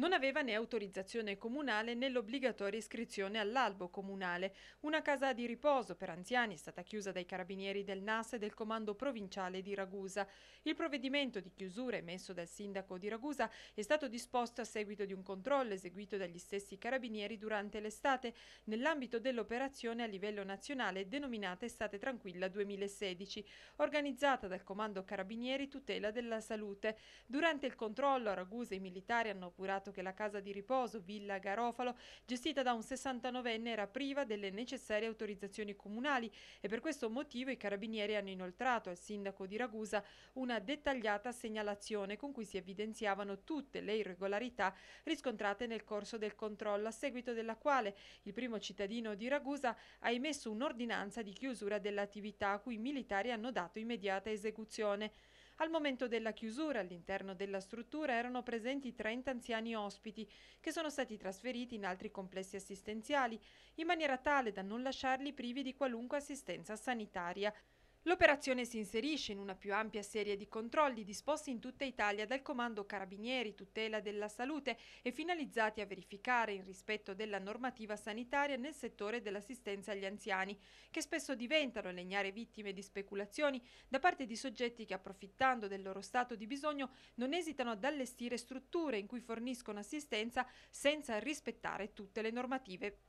non aveva né autorizzazione comunale né l'obbligatoria iscrizione all'albo comunale. Una casa di riposo per anziani è stata chiusa dai carabinieri del NAS e del comando provinciale di Ragusa. Il provvedimento di chiusura emesso dal sindaco di Ragusa è stato disposto a seguito di un controllo eseguito dagli stessi carabinieri durante l'estate nell'ambito dell'operazione a livello nazionale denominata Estate Tranquilla 2016, organizzata dal comando carabinieri tutela della salute. Durante il controllo a Ragusa i militari hanno curato rilevato che la casa di riposo Villa Garofalo, gestita da un 69enne, era priva delle necessarie autorizzazioni comunali e per questo motivo i carabinieri hanno inoltrato al sindaco di Ragusa una dettagliata segnalazione con cui si evidenziavano tutte le irregolarità riscontrate nel corso del controllo, a seguito della quale il primo cittadino di Ragusa ha emesso un'ordinanza di chiusura dell'attività a cui i militari hanno dato immediata esecuzione. Al momento della chiusura all'interno della struttura erano presenti 30 anziani ospiti che sono stati trasferiti in altri complessi assistenziali in maniera tale da non lasciarli privi di qualunque assistenza sanitaria. L'operazione si inserisce in una più ampia serie di controlli disposti in tutta Italia dal Comando Carabinieri Tutela della Salute e finalizzati a verificare il rispetto della normativa sanitaria nel settore dell'assistenza agli anziani, che spesso diventano legnare vittime di speculazioni da parte di soggetti che approfittando del loro stato di bisogno non esitano ad allestire strutture in cui forniscono assistenza senza rispettare tutte le normative